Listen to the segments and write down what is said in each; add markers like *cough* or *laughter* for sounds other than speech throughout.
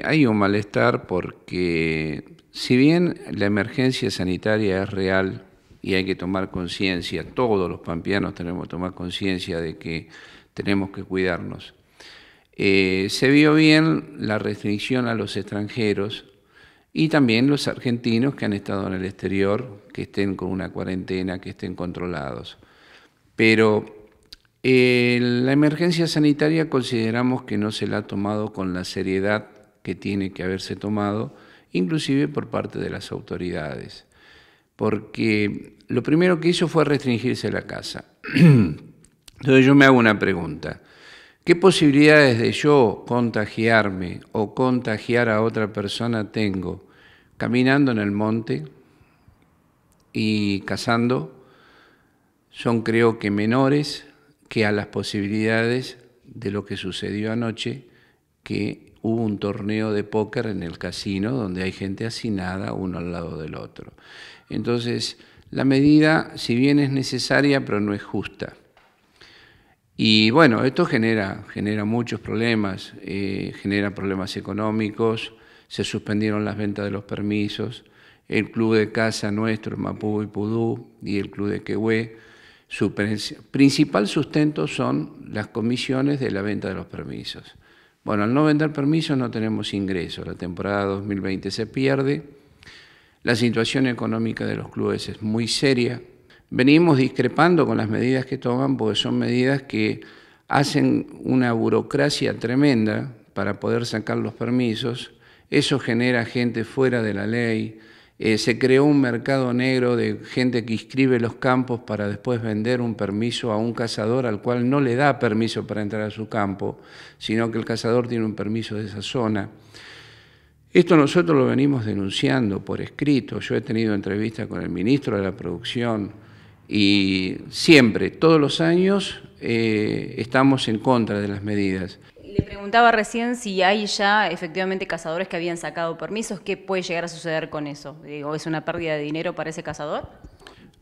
Hay un malestar porque si bien la emergencia sanitaria es real y hay que tomar conciencia, todos los pampeanos tenemos que tomar conciencia de que tenemos que cuidarnos, eh, se vio bien la restricción a los extranjeros y también los argentinos que han estado en el exterior, que estén con una cuarentena, que estén controlados. Pero eh, la emergencia sanitaria consideramos que no se la ha tomado con la seriedad que tiene que haberse tomado, inclusive por parte de las autoridades. Porque lo primero que hizo fue restringirse la casa. *clears throat* Entonces yo me hago una pregunta. ¿Qué posibilidades de yo contagiarme o contagiar a otra persona tengo caminando en el monte y cazando? Son creo que menores que a las posibilidades de lo que sucedió anoche que hubo un torneo de póker en el casino donde hay gente hacinada uno al lado del otro. Entonces, la medida, si bien es necesaria, pero no es justa. Y bueno, esto genera, genera muchos problemas, eh, genera problemas económicos, se suspendieron las ventas de los permisos, el club de casa nuestro, Mapu y Pudú, y el club de Quehue, su principal sustento son las comisiones de la venta de los permisos. Bueno, al no vender permisos no tenemos ingresos, la temporada 2020 se pierde, la situación económica de los clubes es muy seria, venimos discrepando con las medidas que toman porque son medidas que hacen una burocracia tremenda para poder sacar los permisos, eso genera gente fuera de la ley, eh, se creó un mercado negro de gente que inscribe los campos para después vender un permiso a un cazador al cual no le da permiso para entrar a su campo, sino que el cazador tiene un permiso de esa zona. Esto nosotros lo venimos denunciando por escrito. Yo he tenido entrevistas con el ministro de la Producción y siempre, todos los años, eh, estamos en contra de las medidas. Le preguntaba recién si hay ya efectivamente cazadores que habían sacado permisos. ¿Qué puede llegar a suceder con eso? o ¿Es una pérdida de dinero para ese cazador?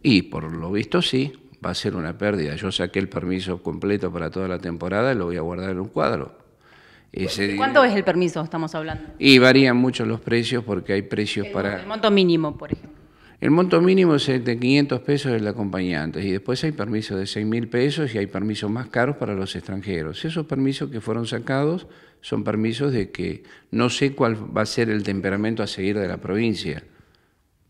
Y por lo visto sí, va a ser una pérdida. Yo saqué el permiso completo para toda la temporada y lo voy a guardar en un cuadro. ¿Y ¿Cuánto es el permiso? Estamos hablando. Y varían mucho los precios porque hay precios para. El monto mínimo, por ejemplo. El monto mínimo es de 500 pesos del acompañante y después hay permisos de 6 mil pesos y hay permisos más caros para los extranjeros. Esos permisos que fueron sacados son permisos de que no sé cuál va a ser el temperamento a seguir de la provincia,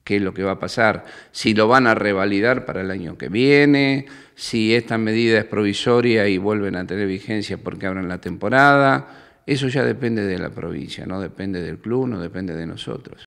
qué es lo que va a pasar, si lo van a revalidar para el año que viene, si esta medida es provisoria y vuelven a tener vigencia porque abran la temporada. Eso ya depende de la provincia, no depende del club, no depende de nosotros.